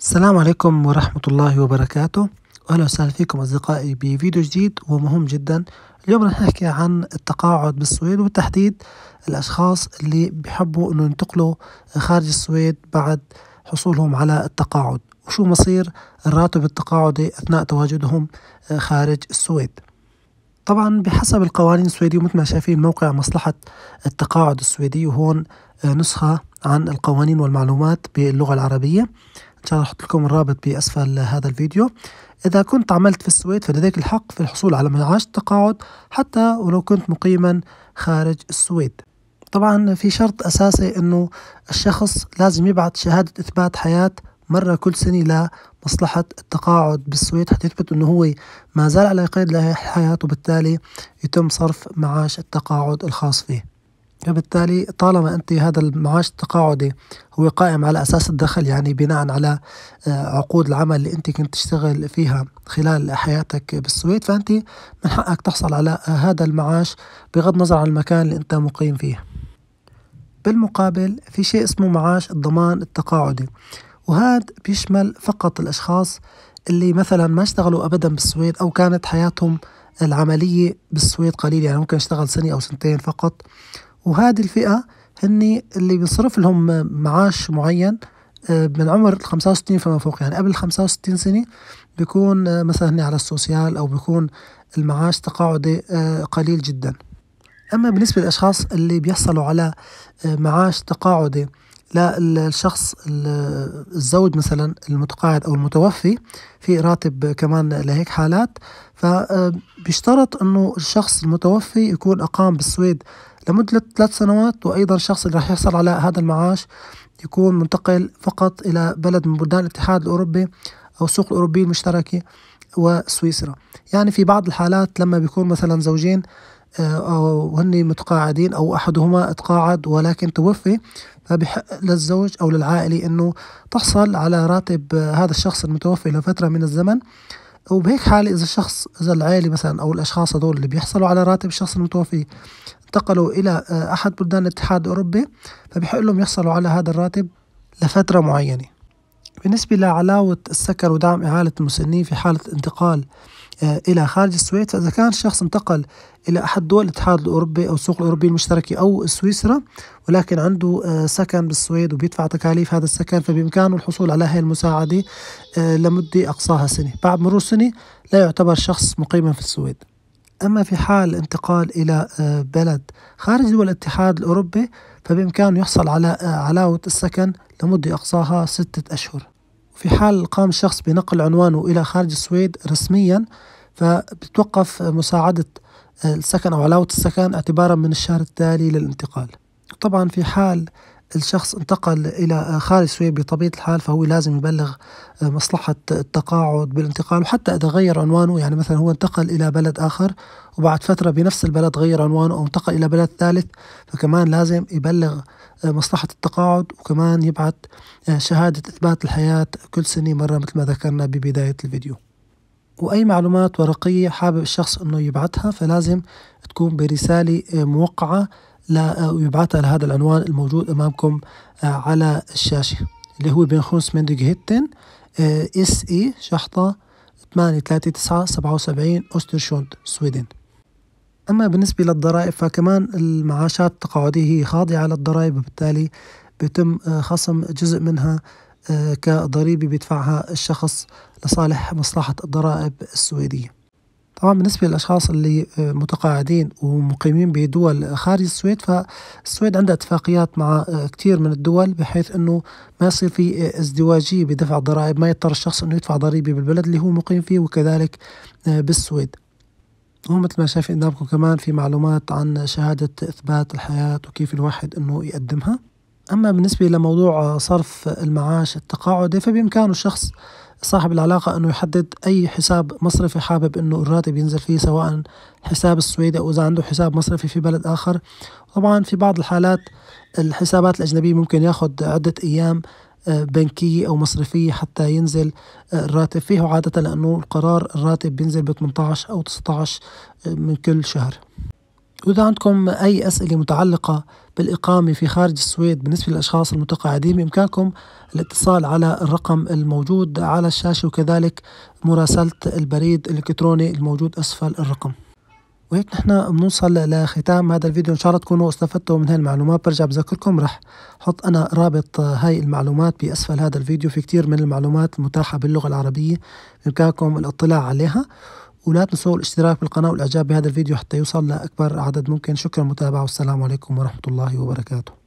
السلام عليكم ورحمة الله وبركاته أهلا وسهلا فيكم أصدقائي بفيديو جديد ومهم جدا اليوم رح نحكي عن التقاعد بالسويد وبالتحديد الأشخاص اللي بحبوا أنه ينتقلوا خارج السويد بعد حصولهم على التقاعد وشو مصير الراتب التقاعدي أثناء تواجدهم خارج السويد طبعا بحسب القوانين السويدية ومثل ما شايفين موقع مصلحة التقاعد السويدي وهون نسخة عن القوانين والمعلومات باللغة العربية إن شاء الله أحط لكم الرابط بأسفل هذا الفيديو إذا كنت عملت في السويد فلديك الحق في الحصول على معاش تقاعد حتى ولو كنت مقيما خارج السويد طبعا في شرط أساسي أنه الشخص لازم يبعث شهادة إثبات حياة مرة كل سنة لمصلحة التقاعد بالسويد حتى يثبت أنه هو ما زال على قيد الحياة وبالتالي يتم صرف معاش التقاعد الخاص فيه فبالتالي طالما أنت هذا المعاش التقاعدي هو قائم على أساس الدخل يعني بناء على آه، عقود العمل اللي أنت كنت تشتغل فيها خلال حياتك بالسويد فأنت من حقك تحصل على آه، هذا المعاش بغض النظر عن المكان اللي أنت مقيم فيه بالمقابل في شيء اسمه معاش الضمان التقاعدي وهذا بيشمل فقط الأشخاص اللي مثلا ما اشتغلوا أبدا بالسويد أو كانت حياتهم العملية بالسويد قليلة يعني ممكن اشتغل سنة أو سنتين فقط وهذه الفئة هني اللي بيصرف لهم معاش معين آه، من عمر ال 65 فما فوق يعني قبل 65 سنة بيكون آه، مثلا هني على السوسيال أو بيكون المعاش تقاعدي آه، قليل جدا أما بالنسبة للأشخاص اللي بيحصلوا على معاش تقاعدي للشخص الزوج مثلا المتقاعد أو المتوفي في راتب كمان لهيك حالات فبيشترط أنه الشخص المتوفي يكون أقام بالسويد لمدة ثلاث سنوات وأيضا الشخص اللي راح يحصل على هذا المعاش يكون منتقل فقط إلى بلد من بلدان الاتحاد الأوروبي أو السوق الأوروبي المشتركة وسويسرا يعني في بعض الحالات لما بيكون مثلا زوجين آه، وهن متقاعدين أو أحدهما تقاعد ولكن توفي فبحق للزوج أو للعائلة أنه تحصل على راتب هذا الشخص المتوفي لفترة من الزمن وبهيك حالة إذا الشخص إذا العائلة مثلا أو الأشخاص هذول اللي بيحصلوا على راتب الشخص المتوفي انتقلوا إلى آه، أحد بلدان الاتحاد الأوروبي فبحق لهم يحصلوا على هذا الراتب لفترة معينة بالنسبة لعلاوة السكر ودعم إعالة المسنين في حالة انتقال آه، إلى خارج السويد فإذا كان الشخص انتقل إلى أحد دول الاتحاد الأوروبي أو السوق الأوروبي المشتركة أو سويسرا ولكن عنده آه، سكن بالسويد وبيدفع تكاليف هذا السكن فبإمكانه الحصول على هذه المساعدة لمدة أقصاها سنة بعد مرور سنة لا يعتبر شخص مقيما في السويد أما في حال انتقال إلى آه، بلد خارج دول الاتحاد الأوروبي فبإمكانه يحصل على آه، علاوة السكن لمدة أقصاها ستة أشهر في حال قام الشخص بنقل عنوانه إلى خارج السويد رسميا فبتوقف مساعدة آه، السكن أو علاوة السكن اعتبارا من الشهر التالي للانتقال طبعا في حال الشخص انتقل إلى خارج سوريا بطبيعة الحال فهو لازم يبلغ آه، مصلحة التقاعد بالانتقال وحتى إذا غير عنوانه يعني مثلا هو انتقل إلى بلد آخر وبعد فترة بنفس البلد غير عنوانه أو انتقل إلى بلد ثالث فكمان لازم يبلغ آه، مصلحة التقاعد وكمان يبعث آه، شهادة إثبات الحياة كل سنة مرة مثل ما ذكرنا ببداية الفيديو وأي معلومات ورقية حابب الشخص أنه يبعثها فلازم تكون برسالة موقعة ويبعثها آه، لهذا العنوان الموجود أمامكم آه، على الشاشة اللي هو بين خونس من دقيقتين آه، اس اي شحطة 839 77 أوسترشوند سويدن أما بالنسبة للضرائب فكمان المعاشات التقاعدية هي خاضعة للضرائب وبالتالي بيتم خصم جزء منها كضريبة بيدفعها الشخص لصالح مصلحة الضرائب السويدية طبعا بالنسبة للأشخاص اللي آه، متقاعدين ومقيمين بدول خارج السويد فالسويد عندها اتفاقيات مع آه، كثير من الدول بحيث أنه ما يصير في آه، ازدواجية بدفع الضرائب ما يضطر الشخص أنه يدفع ضريبة بالبلد اللي هو مقيم فيه وكذلك بالسويد ومثل ما شايف قدامكم كمان في معلومات عن شهادة إثبات الحياة وكيف الواحد أنه يقدمها أما بالنسبة لموضوع صرف المعاش التقاعدي فبإمكانه الشخص صاحب العلاقة أنه يحدد أي حساب مصرفي حابب أنه الراتب ينزل فيه سواء حساب السويدي أو إذا عنده حساب مصرفي في بلد آخر طبعا في بعض الحالات الحسابات الأجنبية ممكن ياخد عدة أيام آه، بنكية أو مصرفية حتى ينزل آه، الراتب فيه وعادة لأنه القرار الراتب بينزل ب 18 أو 19 آه، من كل شهر وإذا عندكم أي أسئلة متعلقة بالإقامة في خارج السويد بالنسبة للأشخاص المتقاعدين بإمكانكم الاتصال على الرقم الموجود على الشاشة وكذلك مراسلة البريد الإلكتروني الموجود أسفل الرقم وهيك نحن بنوصل لختام هذا الفيديو ان شاء الله تكونوا استفدتوا من هاي المعلومات برجع بذكركم رح حط انا رابط هاي المعلومات باسفل هذا الفيديو في كتير من المعلومات المتاحه باللغه العربيه بامكانكم الاطلاع عليها ولا تنسوا الاشتراك بالقناة والإعجاب بهذا الفيديو حتى يوصل لأكبر عدد ممكن شكرا متابعة والسلام عليكم ورحمة الله وبركاته